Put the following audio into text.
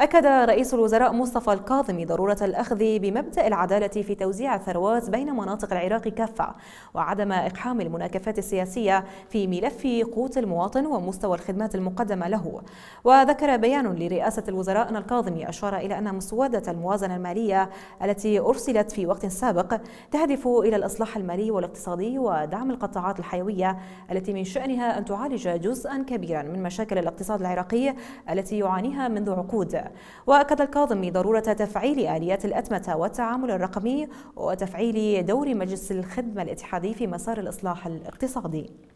أكد رئيس الوزراء مصطفى الكاظمي ضرورة الأخذ بمبدأ العدالة في توزيع الثروات بين مناطق العراق كافة وعدم إقحام المناكفات السياسية في ملف قوت المواطن ومستوى الخدمات المقدمة له وذكر بيان لرئاسة الوزراء أن الكاظمي أشار إلى أن مسودة الموازنة المالية التي أرسلت في وقت سابق تهدف إلى الإصلاح المالي والاقتصادي ودعم القطاعات الحيوية التي من شأنها أن تعالج جزءا كبيرا من مشاكل الاقتصاد العراقي التي يعانيها منذ عقود وأكد الكاظمي ضرورة تفعيل آليات الأتمتة والتعامل الرقمي وتفعيل دور مجلس الخدمة الاتحادي في مسار الإصلاح الاقتصادي